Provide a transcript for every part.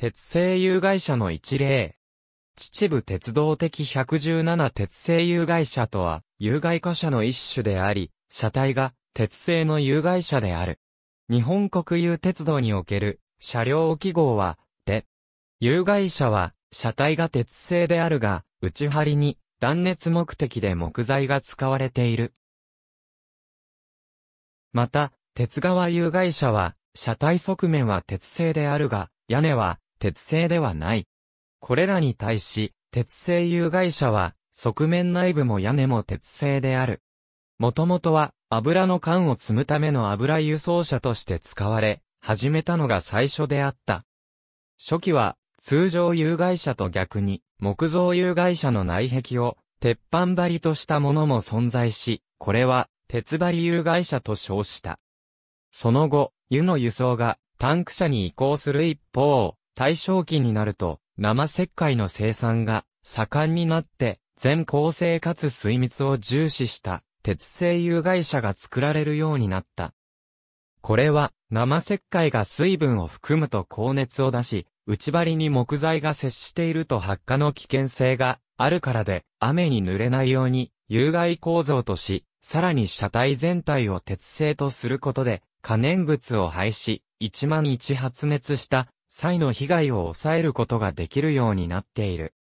鉄製有害者の一例。秩父鉄道的117鉄製有害者とは、有害化車の一種であり、車体が鉄製の有害者である。日本国有鉄道における車両記号は、で、有害者は、車体が鉄製であるが、内張りに断熱目的で木材が使われている。また、鉄側有害者は、車体側面は鉄製であるが、屋根は鉄製ではない。これらに対し、鉄製有害者は、側面内部も屋根も鉄製である。もともとは、油の缶を積むための油輸送車として使われ、始めたのが最初であった。初期は、通常有害者と逆に、木造有害者の内壁を、鉄板張りとしたものも存在し、これは、鉄張り有害者と称した。その後、湯の輸送が、タンク車に移行する一方、大正期になると、生石灰の生産が盛んになって、全構成かつ水密を重視した鉄製有害者が作られるようになった。これは、生石灰が水分を含むと高熱を出し、内張りに木材が接していると発火の危険性があるからで、雨に濡れないように有害構造とし、さらに車体全体を鉄製とすることで、可燃物を排し、1万1発熱した際の被害を抑えることができるようになっている。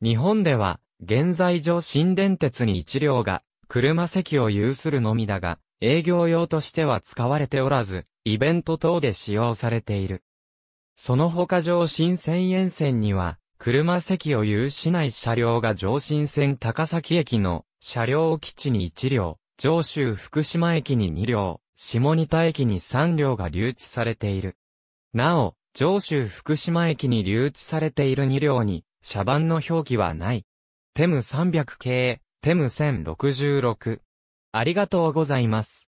日本では、現在上新電鉄に1両が、車席を有するのみだが、営業用としては使われておらず、イベント等で使用されている。その他上新線沿線には、車席を有しない車両が上新線高崎駅の車両基地に1両、上州福島駅に2両、下仁田駅に3両が留置されている。なお、上州福島駅に留置されている2両に、車番の表記はない。テム300系、テム1066。ありがとうございます。